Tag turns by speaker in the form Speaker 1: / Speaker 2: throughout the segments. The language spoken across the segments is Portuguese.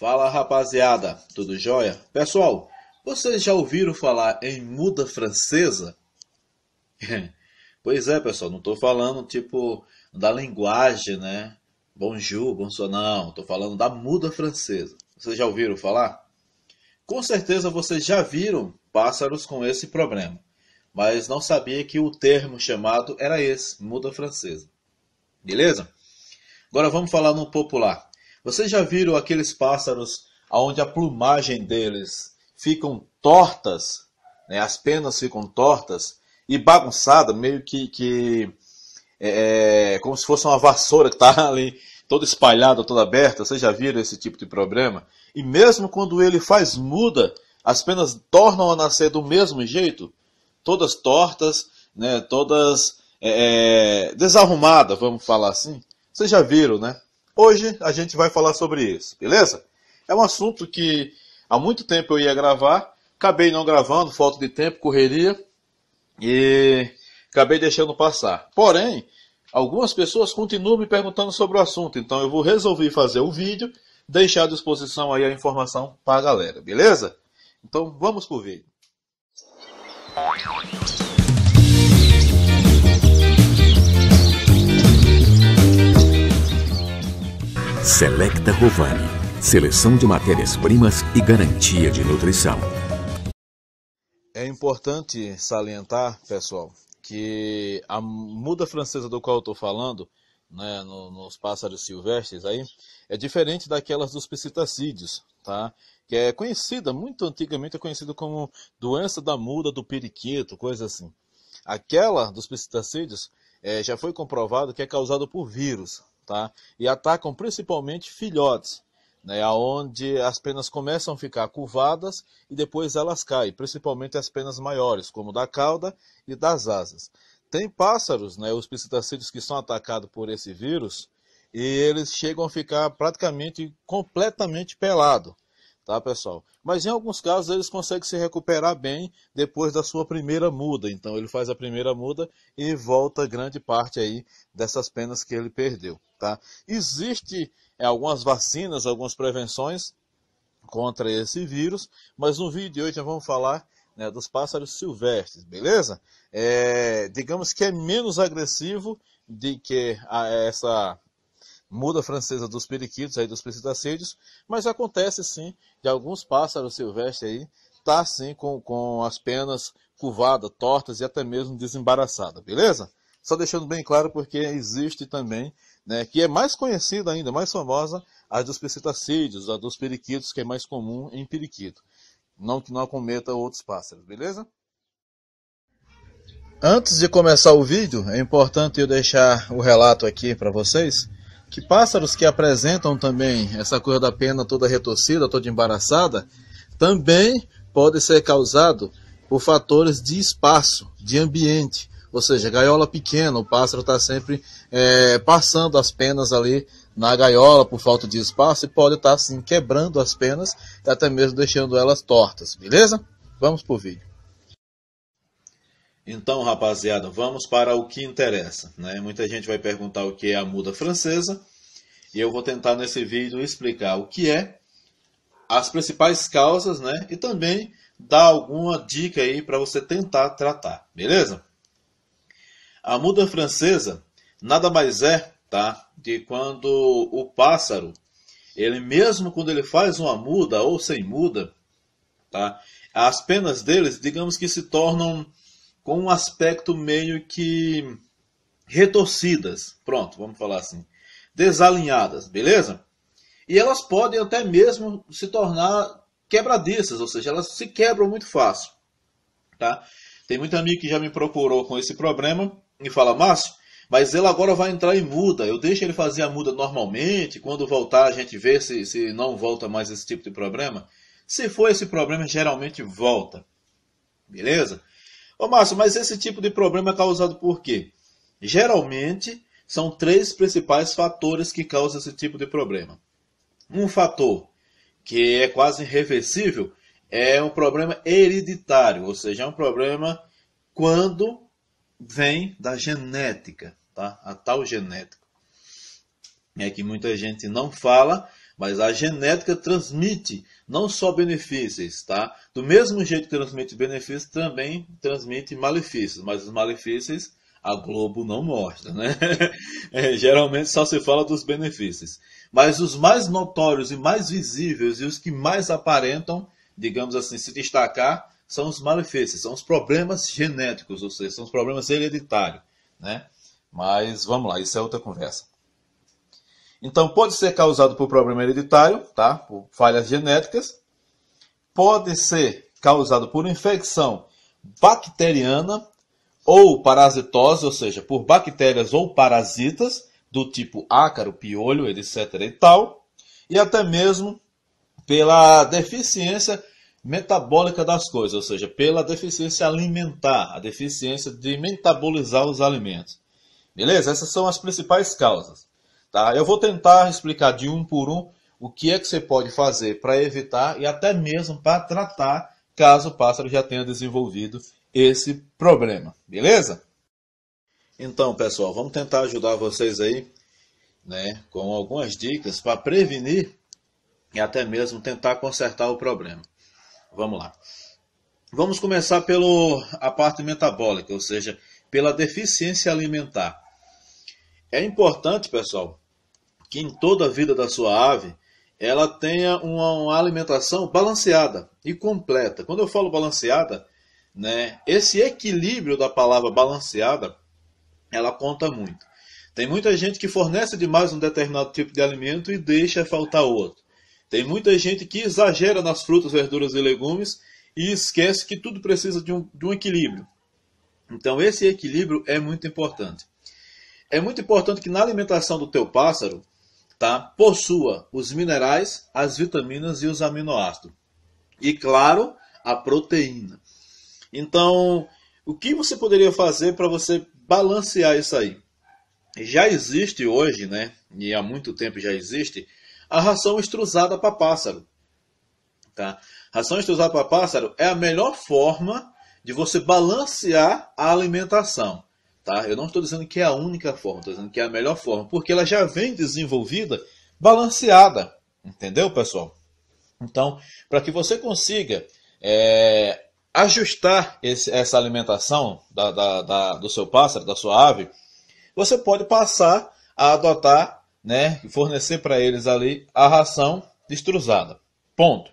Speaker 1: Fala rapaziada, tudo jóia? Pessoal, vocês já ouviram falar em muda francesa? pois é, pessoal, não tô falando tipo da linguagem, né? Bonjour, bonsoir, não, tô falando da muda francesa. Vocês já ouviram falar? Com certeza vocês já viram pássaros com esse problema, mas não sabia que o termo chamado era esse, muda francesa. Beleza? Agora vamos falar no popular. Vocês já viram aqueles pássaros onde a plumagem deles ficam tortas, né? as penas ficam tortas e bagunçada, meio que, que é, é, como se fosse uma vassoura que está ali toda espalhada, toda aberta. Vocês já viram esse tipo de problema? E mesmo quando ele faz muda, as penas tornam a nascer do mesmo jeito, todas tortas, né? todas é, é desarrumadas, vamos falar assim. Vocês já viram, né? Hoje a gente vai falar sobre isso, beleza? É um assunto que há muito tempo eu ia gravar, acabei não gravando, falta de tempo, correria e acabei deixando passar. Porém, algumas pessoas continuam me perguntando sobre o assunto, então eu vou resolver fazer o vídeo, deixar à disposição aí a informação para a galera, beleza? Então vamos pro vídeo. Selecta Rovani. Seleção de matérias-primas e garantia de nutrição. É importante salientar, pessoal, que a muda francesa do qual eu estou falando, né, no, nos pássaros silvestres aí, é diferente daquelas dos psitacídeos, tá? Que é conhecida, muito antigamente é conhecida como doença da muda do periquito, coisa assim. Aquela dos psitacídeos é, já foi comprovado que é causada por vírus, tá? E atacam principalmente filhotes, né, onde as penas começam a ficar curvadas e depois elas caem, principalmente as penas maiores, como da cauda e das asas. Tem pássaros, né, os psitacídeos que são atacados por esse vírus, e eles chegam a ficar praticamente completamente pelado tá, pessoal? Mas em alguns casos eles conseguem se recuperar bem depois da sua primeira muda. Então ele faz a primeira muda e volta grande parte aí dessas penas que ele perdeu, tá? Existe é, algumas vacinas, algumas prevenções contra esse vírus, mas no vídeo de hoje nós vamos falar né, dos pássaros silvestres, beleza? É, digamos que é menos agressivo de que a, essa muda francesa dos periquitos, aí dos precitacídeos, mas acontece sim de alguns pássaros silvestres aí, tá sim com, com as penas curvadas, tortas e até mesmo desembaraçada, beleza? Só deixando bem claro porque existe também, né, que é mais conhecida ainda, mais famosa, a dos precitacídeos, a dos periquitos, que é mais comum em periquito. Não que não acometa outros pássaros, beleza? Antes de começar o vídeo, é importante eu deixar o relato aqui para vocês que pássaros que apresentam também essa coisa da pena toda retorcida, toda embaraçada, também pode ser causado por fatores de espaço, de ambiente, ou seja, gaiola pequena, o pássaro está sempre é, passando as penas ali na gaiola por falta de espaço e pode estar tá, assim quebrando as penas e até mesmo deixando elas tortas, beleza? Vamos pro vídeo. Então, rapaziada, vamos para o que interessa. Né? Muita gente vai perguntar o que é a muda francesa e eu vou tentar nesse vídeo explicar o que é, as principais causas né? e também dar alguma dica aí para você tentar tratar, beleza? A muda francesa nada mais é tá, de quando o pássaro, ele mesmo quando ele faz uma muda ou sem muda, tá, as penas deles, digamos que se tornam com um aspecto meio que retorcidas, pronto, vamos falar assim, desalinhadas, beleza? E elas podem até mesmo se tornar quebradiças, ou seja, elas se quebram muito fácil, tá? Tem muito amigo que já me procurou com esse problema e fala, Márcio, mas ele agora vai entrar em muda. Eu deixo ele fazer a muda normalmente. Quando voltar, a gente vê se, se não volta mais esse tipo de problema. Se for esse problema, geralmente volta. Beleza? Ô Márcio, mas esse tipo de problema é causado por quê? Geralmente são três principais fatores que causam esse tipo de problema. Um fator que é quase irreversível é um problema hereditário, ou seja, é um problema quando vem da genética, tá? A tal genética. É que muita gente não fala, mas a genética transmite não só benefícios, tá? Do mesmo jeito que transmite benefícios, também transmite malefícios, mas os malefícios a Globo não mostra, né? É, geralmente só se fala dos benefícios. Mas os mais notórios e mais visíveis e os que mais aparentam, digamos assim, se destacar, são os malefícios, são os problemas genéticos, ou seja, são os problemas hereditários, né? Mas vamos lá, isso é outra conversa. Então, pode ser causado por problema hereditário, tá? por falhas genéticas, pode ser causado por infecção bacteriana ou parasitose, ou seja, por bactérias ou parasitas do tipo ácaro, piolho, etc. e tal, e até mesmo pela deficiência metabólica das coisas, ou seja, pela deficiência alimentar, a deficiência de metabolizar os alimentos. Beleza? Essas são as principais causas. Tá? Eu vou tentar explicar de um por um o que é que você pode fazer para evitar e até mesmo para tratar caso o pássaro já tenha desenvolvido esse problema, beleza? Então, pessoal, vamos tentar ajudar vocês aí né, com algumas dicas para prevenir e até mesmo tentar consertar o problema. Vamos lá. Vamos começar pelo a parte metabólica, ou seja, pela deficiência alimentar. É importante, pessoal, que em toda a vida da sua ave ela tenha uma, uma alimentação balanceada e completa. Quando eu falo balanceada, né, esse equilíbrio da palavra balanceada, ela conta muito. Tem muita gente que fornece demais um determinado tipo de alimento e deixa faltar outro. Tem muita gente que exagera nas frutas, verduras e legumes e esquece que tudo precisa de um, de um equilíbrio. Então esse equilíbrio é muito importante. É muito importante que na alimentação do teu pássaro tá? possua os minerais, as vitaminas e os aminoácidos. E, claro, a proteína. Então, o que você poderia fazer para você balancear isso aí? Já existe hoje, né? E há muito tempo já existe, a ração extrusada para pássaro. Tá? Ração extrusada para pássaro é a melhor forma de você balancear a alimentação tá? Eu não estou dizendo que é a única forma, estou dizendo que é a melhor forma, porque ela já vem desenvolvida, balanceada, entendeu, pessoal? Então, para que você consiga é, ajustar esse, essa alimentação da, da, da, do seu pássaro, da sua ave, você pode passar a adotar, né, fornecer para eles ali a ração estruzada. Ponto.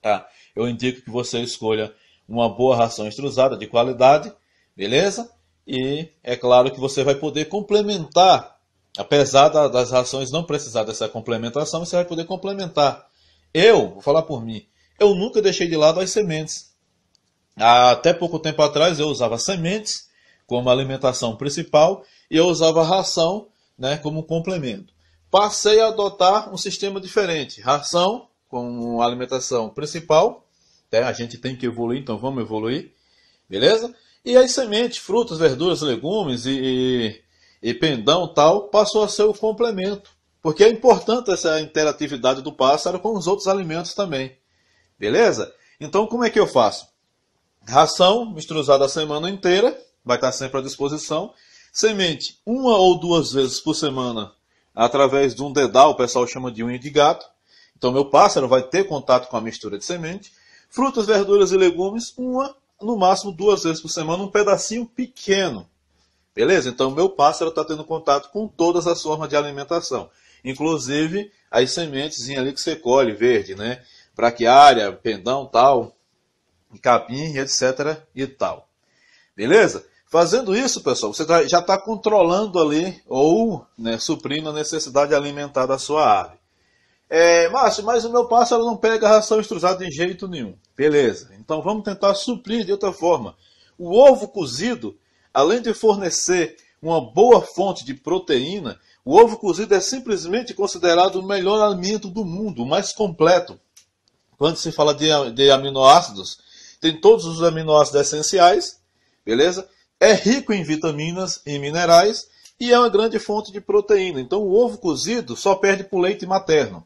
Speaker 1: Tá? Eu indico que você escolha uma boa ração extrusada de qualidade, beleza? E é claro que você vai poder complementar, apesar das rações não precisar dessa complementação, você vai poder complementar. Eu, vou falar por mim, eu nunca deixei de lado as sementes. Até pouco tempo atrás eu usava sementes como alimentação principal e eu usava ração né, como complemento. Passei a adotar um sistema diferente: ração como alimentação principal, né, a gente tem que evoluir, então vamos evoluir, beleza? E as sementes, frutas, verduras, legumes e, e, e pendão tal passou a ser o complemento. Porque é importante essa interatividade do pássaro com os outros alimentos também. Beleza? Então como é que eu faço? Ração misturada a semana inteira, vai estar sempre à disposição. Semente uma ou duas vezes por semana através de um dedal, o pessoal chama de unha de gato. Então meu pássaro vai ter contato com a mistura de semente. Frutas, verduras e legumes, uma no máximo duas vezes por semana, um pedacinho pequeno. Beleza? Então, o meu pássaro está tendo contato com todas as formas de alimentação, inclusive as sementes ali que você colhe, verde, né? Braquiária, pendão, tal, capim, etc. e tal. Beleza? Fazendo isso, pessoal, você tá, já está controlando ali ou né, suprindo a necessidade alimentar da sua ave. É, Márcio, mas o meu pássaro não pega ração extrusada de jeito nenhum. Beleza, então vamos tentar suprir de outra forma. O ovo cozido, além de fornecer uma boa fonte de proteína, o ovo cozido é simplesmente considerado o melhor alimento do mundo, o mais completo. Quando se fala de, de aminoácidos, tem todos os aminoácidos essenciais, beleza? É rico em vitaminas e minerais e é uma grande fonte de proteína. Então, o ovo cozido só perde para o leite materno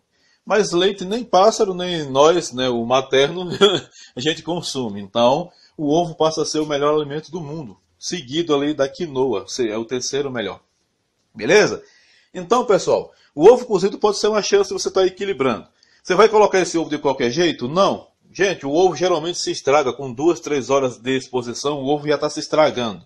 Speaker 1: mas leite nem pássaro, nem nós, né, o materno, a gente consome. Então, o ovo passa a ser o melhor alimento do mundo, seguido ali da quinoa, é o terceiro melhor. Beleza? Então, pessoal, o ovo cozido pode ser uma chance de você está equilibrando. Você vai colocar esse ovo de qualquer jeito? Não. Gente, o ovo geralmente se estraga com duas, três horas de exposição, o ovo já está se estragando.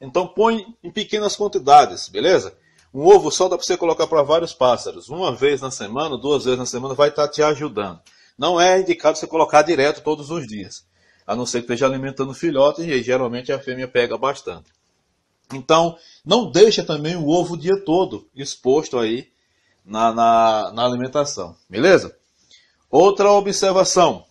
Speaker 1: Então põe em pequenas quantidades, beleza? Um ovo só dá para você colocar para vários pássaros. Uma vez na semana, duas vezes na semana, vai estar tá te ajudando. Não é indicado você colocar direto todos os dias. A não ser que esteja alimentando filhote, e geralmente a fêmea pega bastante. Então, não deixa também o ovo o dia todo exposto aí na, na, na alimentação, beleza? Outra observação,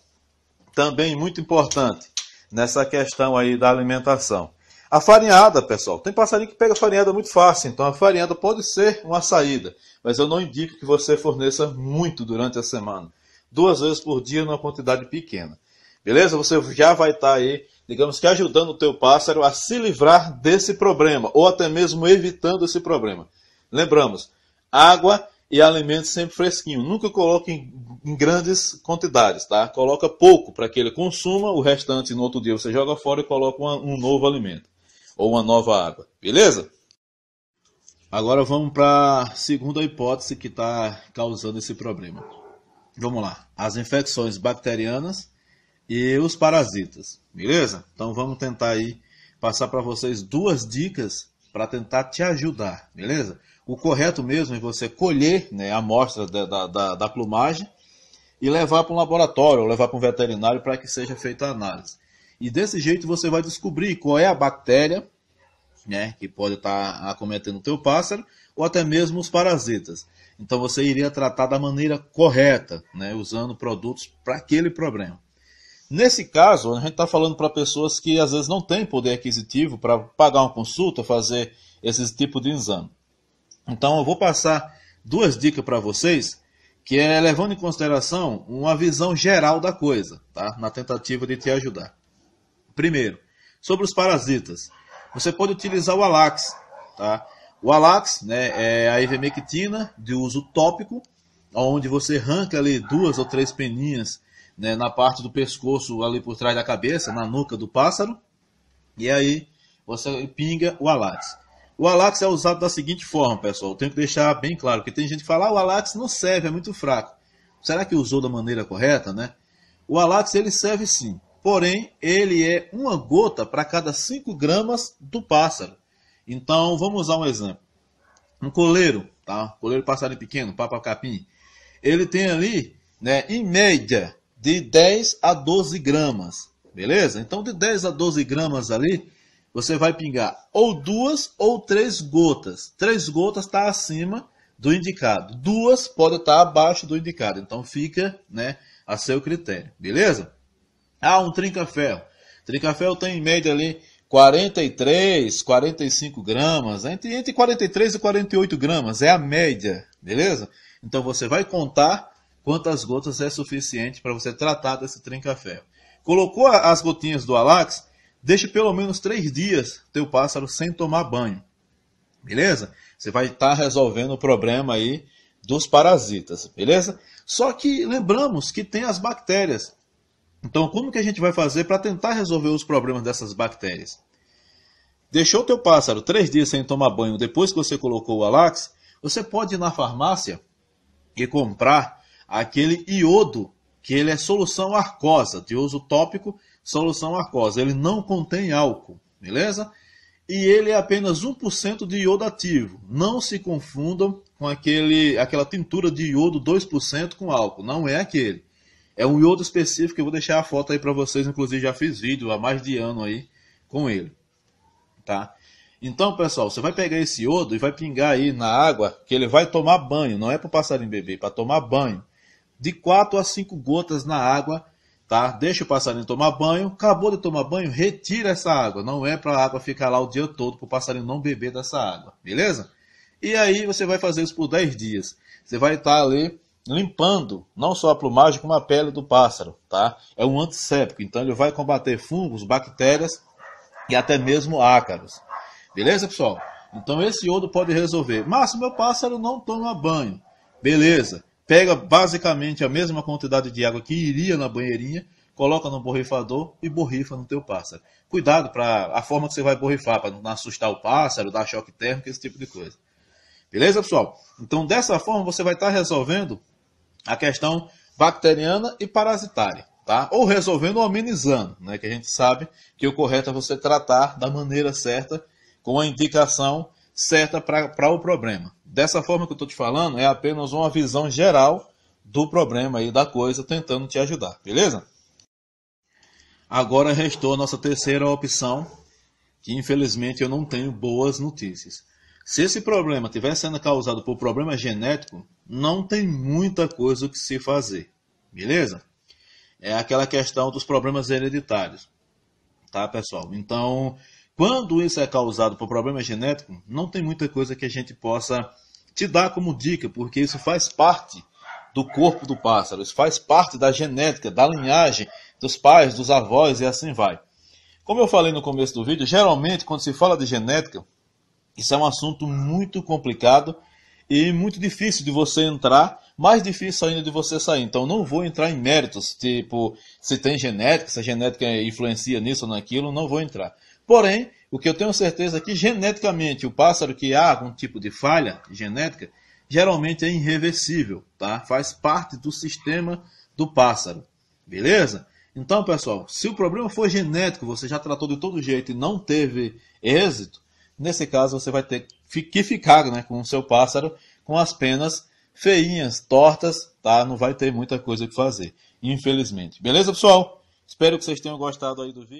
Speaker 1: também muito importante, nessa questão aí da alimentação. A farinhada, pessoal, tem passarinho que pega farinhada muito fácil, então a farinhada pode ser uma saída, mas eu não indico que você forneça muito durante a semana. Duas vezes por dia numa quantidade pequena. Beleza? Você já vai estar tá aí, digamos que ajudando o teu pássaro a se livrar desse problema, ou até mesmo evitando esse problema. Lembramos, água e alimento sempre fresquinho. Nunca coloque em, grandes quantidades, tá? Coloca pouco para que ele consuma, o restante no outro dia você joga fora e coloca um novo alimento ou uma nova água, beleza? Agora vamos para a segunda hipótese que está causando esse problema. Vamos lá, as infecções bacterianas e os parasitas, beleza? Então vamos tentar aí passar para vocês duas dicas para tentar te ajudar, beleza? O correto mesmo é você colher né, a amostra da, da, da plumagem e levar para um laboratório ou levar para um veterinário para que seja feita a análise. E desse jeito você vai descobrir qual é a bactéria né, que pode estar tá acometendo o teu pássaro, ou até mesmo os parasitas. Então você iria tratar da maneira correta, né, usando produtos para aquele problema. Nesse caso, a gente está falando para pessoas que às vezes não têm poder aquisitivo para pagar uma consulta, fazer esse tipo de exame. Então eu vou passar duas dicas para vocês, que é levando em consideração uma visão geral da coisa, tá? na tentativa de te ajudar. Primeiro, sobre os parasitas. Você pode utilizar o Alax, tá? O Alax né, é a ivermectina de uso tópico, onde você arranca ali duas ou três peninhas né, na parte do pescoço, ali por trás da cabeça, na nuca do pássaro, e aí você pinga o Alax. O Alax é usado da seguinte forma, pessoal, tenho que deixar bem claro, porque tem gente que fala, ah, o Alax não serve, é muito fraco. Será que usou da maneira correta, né? O Alax ele serve sim porém ele é uma gota para cada 5 gramas do pássaro. Então vamos a um exemplo. Um coleiro, tá? Um coleiro passarinho pequeno, capim ele tem ali, né, em média, de 10 a 12 gramas, beleza? Então de 10 a 12 gramas ali, você vai pingar ou duas ou três gotas. Três gotas está acima do indicado. Duas pode estar tá abaixo do indicado. Então fica né, a seu critério, beleza? Ah, um trinca-ferro. Trinca-ferro tem em média ali 43, 45 gramas, né? entre, entre 43 e 48 gramas, é a média, beleza? Então você vai contar quantas gotas é suficiente para você tratar desse trinca-ferro. Colocou as gotinhas do Alax, deixe pelo menos 3 dias teu pássaro sem tomar banho, beleza? Você vai estar tá resolvendo o problema aí dos parasitas, beleza? Só que lembramos que tem as bactérias. Então, como que a gente vai fazer para tentar resolver os problemas dessas bactérias? Deixou o teu pássaro três dias sem tomar banho depois que você colocou o alax, você pode ir na farmácia e comprar aquele iodo, que ele é solução arcosa, de uso tópico, solução arcosa. Ele não contém álcool, beleza? E ele é apenas 1% de iodo ativo. Não se confundam com aquele, aquela tintura de iodo 2% com álcool, não é aquele. É um iodo específico, eu vou deixar a foto aí para vocês, inclusive já fiz vídeo há mais de ano aí com ele, tá? Então, pessoal, você vai pegar esse iodo e vai pingar aí na água, que ele vai tomar banho, não é para o passarinho beber, é para tomar banho. De 4 a 5 gotas na água, tá? Deixa o passarinho tomar banho, acabou de tomar banho, retira essa água, não é para a água ficar lá o dia todo, para o passarinho não beber dessa água, beleza? E aí você vai fazer isso por 10 dias. Você vai estar tá ali limpando não só a plumagem como a pele do pássaro, tá? É um antisséptico, então ele vai combater fungos, bactérias e até mesmo ácaros. Beleza, pessoal? Então esse iodo pode resolver. Mas meu pássaro não toma banho. Beleza. Pega basicamente a mesma quantidade de água que iria na banheirinha, coloca no borrifador e borrifa no teu pássaro. Cuidado para a forma que você vai borrifar, para não assustar o pássaro, dar choque térmico, esse tipo de coisa. Beleza, pessoal? Então, dessa forma, você vai estar tá resolvendo a questão bacteriana e parasitária, tá? Ou resolvendo ou amenizando, né? Que a gente sabe que o correto é você tratar da maneira certa, com a indicação certa para o problema. Dessa forma que eu estou te falando, é apenas uma visão geral do problema e da coisa, tentando te ajudar, beleza? Agora restou a nossa terceira opção, que infelizmente eu não tenho boas notícias. Se esse problema estiver sendo causado por problema genético, não tem muita coisa o que se fazer, beleza? É aquela questão dos problemas hereditários, tá, pessoal? Então, quando isso é causado por problema genético, não tem muita coisa que a gente possa te dar como dica, porque isso faz parte do corpo do pássaro, isso faz parte da genética, da linhagem dos pais, dos avós e assim vai. Como eu falei no começo do vídeo, geralmente quando se fala de genética, isso é um assunto muito complicado e muito difícil de você entrar, mais difícil ainda de você sair. Então não vou entrar em méritos, tipo, se tem genética, se a genética influencia nisso ou naquilo, não vou entrar. Porém, o que eu tenho certeza é que geneticamente o pássaro que há algum tipo de falha genética, geralmente é irreversível, tá? Faz parte do sistema do pássaro. Beleza? Então, pessoal, se o problema for genético, você já tratou de todo jeito e não teve êxito, nesse caso você vai ter que que ficaram né, com o seu pássaro com as penas feinhas, tortas, tá? Não vai ter muita coisa que fazer, infelizmente. Beleza, pessoal? Espero que vocês tenham gostado aí do vídeo.